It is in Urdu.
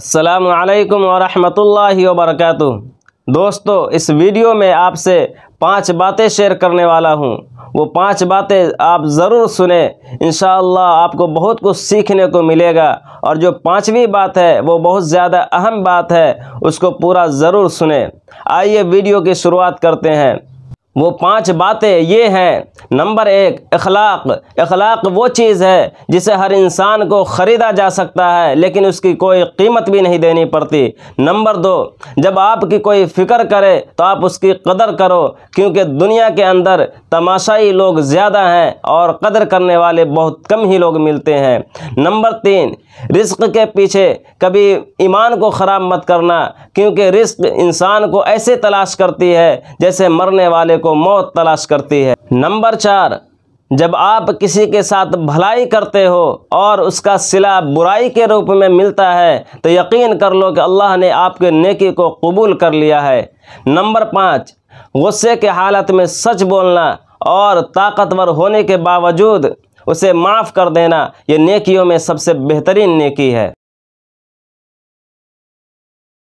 السلام علیکم ورحمۃ اللہ وبرکاتہ دوستو اس ویڈیو میں آپ سے پانچ باتیں شیئر کرنے والا ہوں وہ پانچ باتیں آپ ضرور سنیں انشاءاللہ آپ کو بہت کچھ سیکھنے کو ملے گا اور جو پانچویں بات ہے وہ بہت زیادہ اہم بات ہے اس کو پورا ضرور سنیں آئیے ویڈیو کی شروعات کرتے ہیں وہ پانچ باتیں یہ ہیں نمبر ایک اخلاق اخلاق وہ چیز ہے جسے ہر انسان کو خریدا جا سکتا ہے لیکن اس کی کوئی قیمت بھی نہیں دینی پڑتی نمبر دو جب آپ کی کوئی فکر کرے تو آپ اس کی قدر کرو کیونکہ دنیا کے اندر تماشائی لوگ زیادہ ہیں اور قدر کرنے والے بہت کم ہی لوگ ملتے ہیں نمبر تین رزق کے پیچھے کبھی ایمان کو خراب مت کرنا کیونکہ رزق انسان کو ایسے تلاش کرتی ہے جیسے مرنے والے کو کو موت تلاش کرتی ہے نمبر چار جب آپ کسی کے ساتھ بھلائی کرتے ہو اور اس کا سلا برائی کے روپ میں ملتا ہے تو یقین کر لو کہ اللہ نے آپ کے نیکی کو قبول کر لیا ہے نمبر پانچ غصے کے حالت میں سچ بولنا اور طاقتور ہونے کے باوجود اسے معاف کر دینا یہ نیکیوں میں سب سے بہترین نیکی ہے